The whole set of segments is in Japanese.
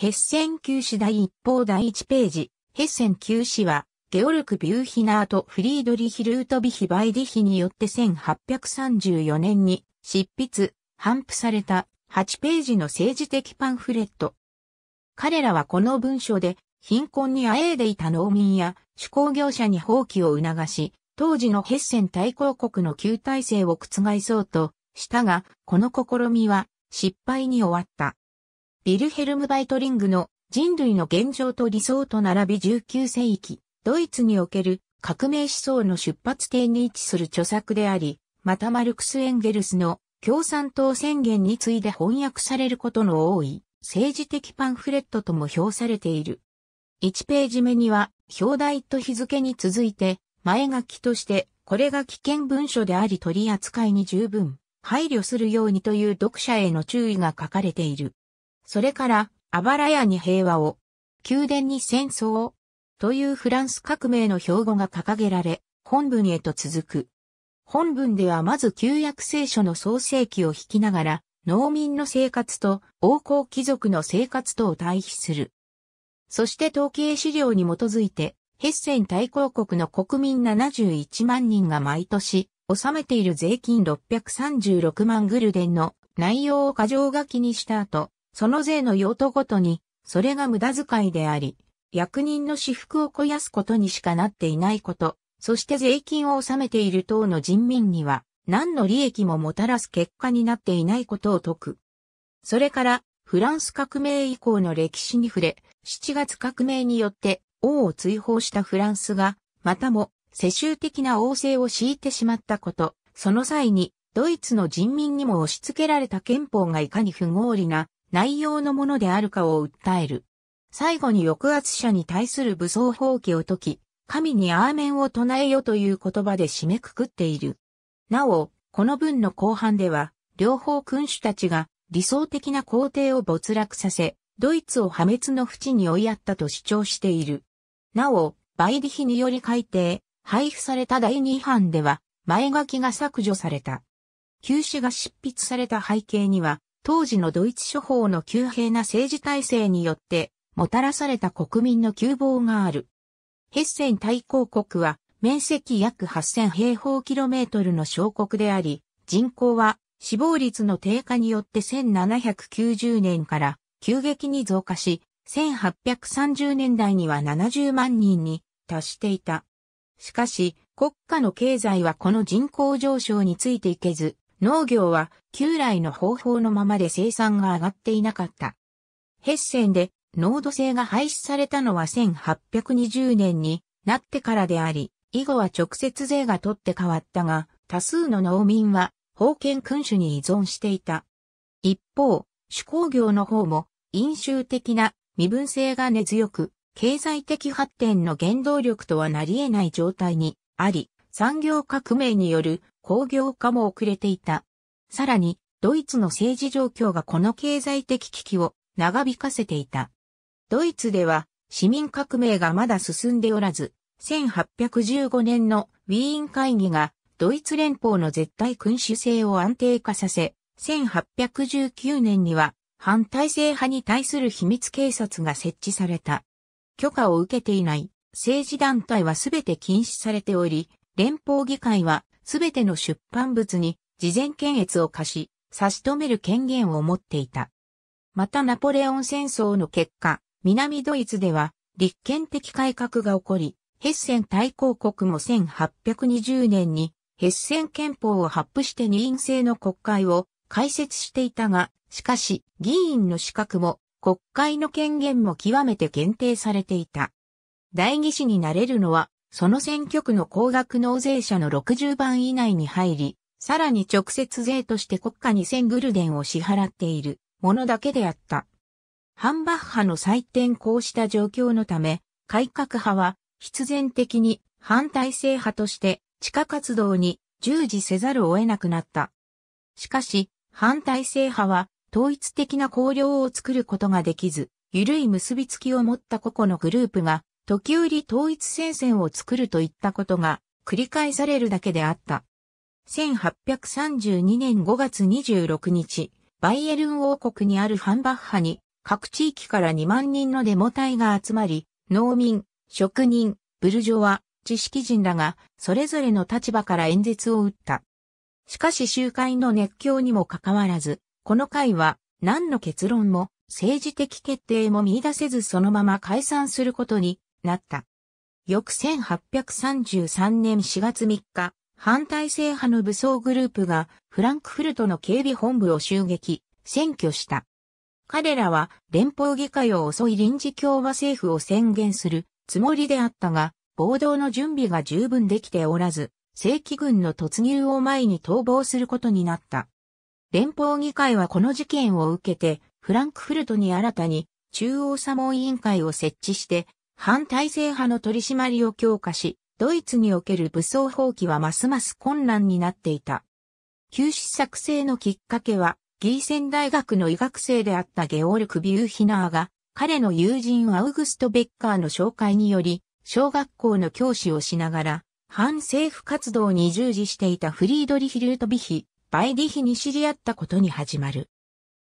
ヘッセン旧市第一報第一ページ。ヘッセン旧市は、ゲオルク・ビューヒナーとフリードリヒ・ルートビヒ・バイディヒによって1834年に執筆、頒布された8ページの政治的パンフレット。彼らはこの文書で、貧困にあえいでいた農民や手工業者に放棄を促し、当時のヘッセン大公国の旧体制を覆そうとしたが、この試みは失敗に終わった。ビルヘルム・バイトリングの人類の現状と理想と並び19世紀、ドイツにおける革命思想の出発点に位置する著作であり、またマルクス・エンゲルスの共産党宣言に次いで翻訳されることの多い政治的パンフレットとも評されている。1ページ目には、表題と日付に続いて、前書きとして、これが危険文書であり取り扱いに十分配慮するようにという読者への注意が書かれている。それから、あばら屋に平和を、宮殿に戦争を、というフランス革命の標語が掲げられ、本文へと続く。本文ではまず旧約聖書の創世記を引きながら、農民の生活と王侯貴族の生活とを対比する。そして統計資料に基づいて、ヘッセン大公国の国民71万人が毎年、納めている税金636万グルデンの内容を過剰書きにした後、その税の用途ごとに、それが無駄遣いであり、役人の私服を肥やすことにしかなっていないこと、そして税金を納めている党の人民には、何の利益ももたらす結果になっていないことを説く。それから、フランス革命以降の歴史に触れ、7月革命によって王を追放したフランスが、またも世襲的な王政を敷いてしまったこと、その際にドイツの人民にも押し付けられた憲法がいかに不合理な内容のものであるかを訴える。最後に抑圧者に対する武装放棄を解き、神にアーメンを唱えよという言葉で締めくくっている。なお、この文の後半では、両方君主たちが理想的な皇帝を没落させ、ドイツを破滅の淵に追いやったと主張している。なお、バディヒにより改定、配布された第違版では、前書きが削除された。旧紙が執筆された背景には、当時のドイツ諸法の急変な政治体制によって、もたらされた国民の窮乏がある。ヘッセン大公国は、面積約8000平方キロメートルの小国であり、人口は死亡率の低下によって1790年から急激に増加し、1830年代には70万人に達していた。しかし、国家の経済はこの人口上昇についていけず、農業は旧来の方法のままで生産が上がっていなかった。ヘッセンで濃度制が廃止されたのは1820年になってからであり、以後は直接税が取って変わったが、多数の農民は封建君主に依存していた。一方、手工業の方も飲酒的な身分性が根強く、経済的発展の原動力とはなり得ない状態にあり、産業革命による工業化も遅れていた。さらに、ドイツの政治状況がこの経済的危機を長引かせていた。ドイツでは市民革命がまだ進んでおらず、1815年のウィーン会議がドイツ連邦の絶対君主制を安定化させ、1819年には反体制派に対する秘密警察が設置された。許可を受けていない政治団体はすべて禁止されており、連邦議会は、すべての出版物に事前検閲を課し、差し止める権限を持っていた。またナポレオン戦争の結果、南ドイツでは立憲的改革が起こり、ヘッセン大公国も1820年にヘッセン憲法を発布して二院制の国会を開設していたが、しかし議員の資格も国会の権限も極めて限定されていた。代議士になれるのはその選挙区の高額納税者の60番以内に入り、さらに直接税として国家2000グルデンを支払っているものだけであった。ハンバッハの採点こうした状況のため、改革派は必然的に反体制派として地下活動に従事せざるを得なくなった。しかし、反体制派は統一的な綱領を作ることができず、緩い結びつきを持った個々のグループが時折統一戦線を作るといったことが繰り返されるだけであった。1832年5月26日、バイエルン王国にあるハンバッハに各地域から2万人のデモ隊が集まり、農民、職人、ブルジョワ、知識人らがそれぞれの立場から演説を打った。しかし集会の熱狂にもかかわらず、この会は何の結論も政治的決定も見出せずそのまま解散することになった。翌1833年4月3日、反体制派の武装グループがフランクフルトの警備本部を襲撃、占拠した。彼らは連邦議会を襲い臨時共和政府を宣言するつもりであったが、暴動の準備が十分できておらず、正規軍の突入を前に逃亡することになった。連邦議会はこの事件を受けて、フランクフルトに新たに中央サモ委員会を設置して、反体制派の取り締まりを強化し、ドイツにおける武装放棄はますます困難になっていた。休止作成のきっかけは、ギーセン大学の医学生であったゲオルク・ビューヒナーが、彼の友人アウグスト・ベッカーの紹介により、小学校の教師をしながら、反政府活動に従事していたフリードリヒ・ルートビヒ、バイディヒに知り合ったことに始まる。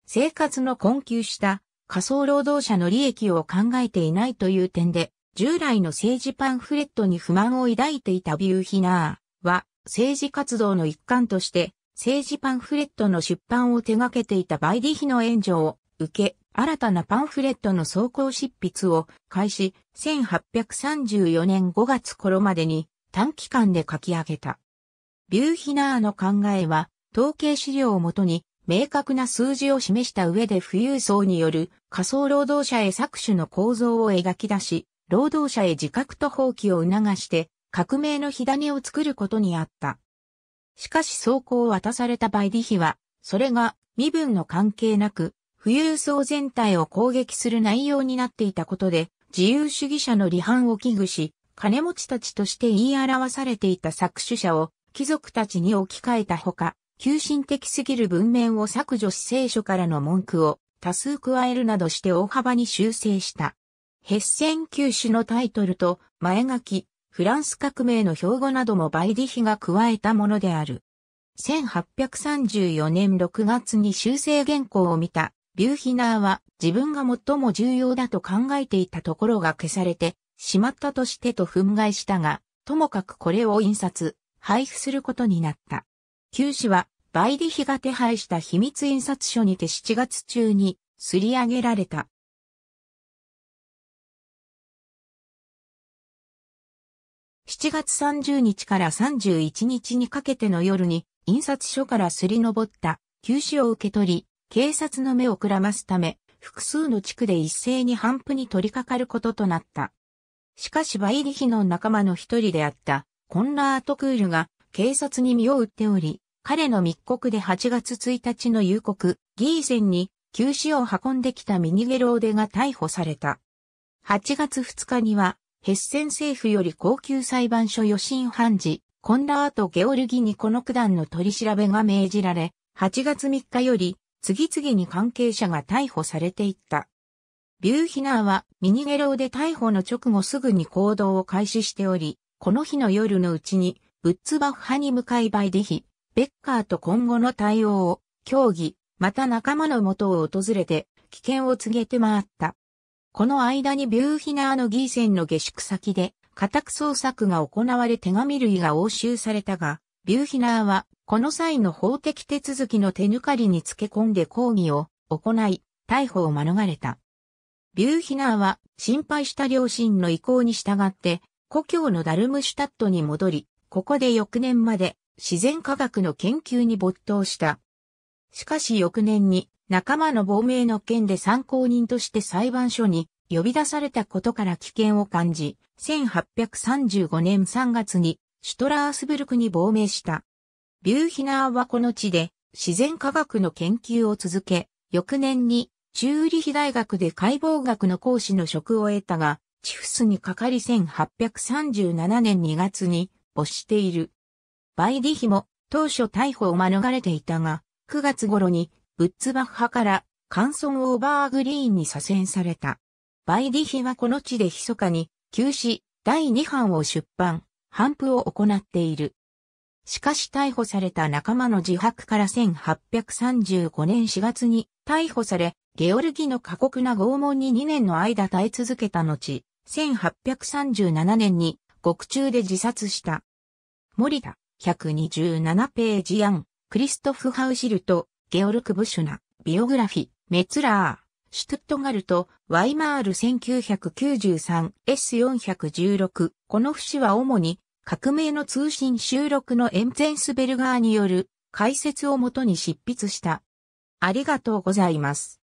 生活の困窮した仮想労働者の利益を考えていないという点で、従来の政治パンフレットに不満を抱いていたビューヒナーは、政治活動の一環として、政治パンフレットの出版を手掛けていたバイディヒの援助を受け、新たなパンフレットの走行執筆を開始、1834年5月頃までに短期間で書き上げた。ビューヒナーの考えは、統計資料をもとに明確な数字を示した上で富裕層による仮想労働者へ搾取の構造を描き出し、労働者へ自覚と放棄を促して革命の火種を作ることにあった。しかし走行を渡されたバイディヒは、それが身分の関係なく、富裕層全体を攻撃する内容になっていたことで、自由主義者の離反を危惧し、金持ちたちとして言い表されていた搾取者を貴族たちに置き換えたほか、急進的すぎる文面を削除し聖書からの文句を多数加えるなどして大幅に修正した。ヘッセン旧種のタイトルと前書き、フランス革命の標語などもバイディヒが加えたものである。1834年6月に修正原稿を見た、ビューヒナーは自分が最も重要だと考えていたところが消されてしまったとしてと憤慨したが、ともかくこれを印刷、配布することになった。旧市は、バイディヒが手配した秘密印刷所にて7月中に、すり上げられた。7月30日から31日にかけての夜に、印刷所からすり上った、旧市を受け取り、警察の目をくらますため、複数の地区で一斉に反布に取り掛かることとなった。しかしバイリヒの仲間の一人であった、コンラート・クールが警察に身を売っており、彼の密告で8月1日の夕刻、ギーセンに、休死を運んできたミニゲローデが逮捕された。8月2日には、ヘッセン政府より高級裁判所予審判事、コンラート・ゲオルギにこの九段の取り調べが命じられ、8月3日より、次々に関係者が逮捕されていった。ビューヒナーはミニゲローデ逮捕の直後すぐに行動を開始しており、この日の夜のうちにブッツバッハに向かいバイディヒ、ベッカーと今後の対応を、協議、また仲間のもとを訪れて、危険を告げて回った。この間にビューヒナーの議員選の下宿先で、家宅捜索が行われ手紙類が押収されたが、ビューヒナーは、この際の法的手続きの手抜かりにつけ込んで抗議を行い、逮捕を免れた。ビューヒナーは、心配した両親の意向に従って、故郷のダルムシュタットに戻り、ここで翌年まで自然科学の研究に没頭した。しかし翌年に仲間の亡命の件で参考人として裁判所に呼び出されたことから危険を感じ、1835年3月にシュトラースブルクに亡命した。ビューヒナーはこの地で自然科学の研究を続け、翌年にチューリヒ大学で解剖学の講師の職を得たが、チフスにかかり1837年2月にをしている。バイディヒも当初逮捕を免れていたが、9月頃にブッツバッハからカンソン・オーバーグリーンに左遷された。バイディヒはこの地で密かに、休止、第2版を出版、反布を行っている。しかし逮捕された仲間の自白から1835年4月に逮捕され、ゲオルギの過酷な拷問に2年の間耐え続けた後、1837年に獄中で自殺した。森田、127ページ案、クリストフ・ハウシルト、ゲオルク・ブシュナ、ビオグラフィ、メツラー、シュトゥットガルト、ワイマール 1993S416。この節は主に革命の通信収録のエンゼンスベルガーによる解説をもとに執筆した。ありがとうございます。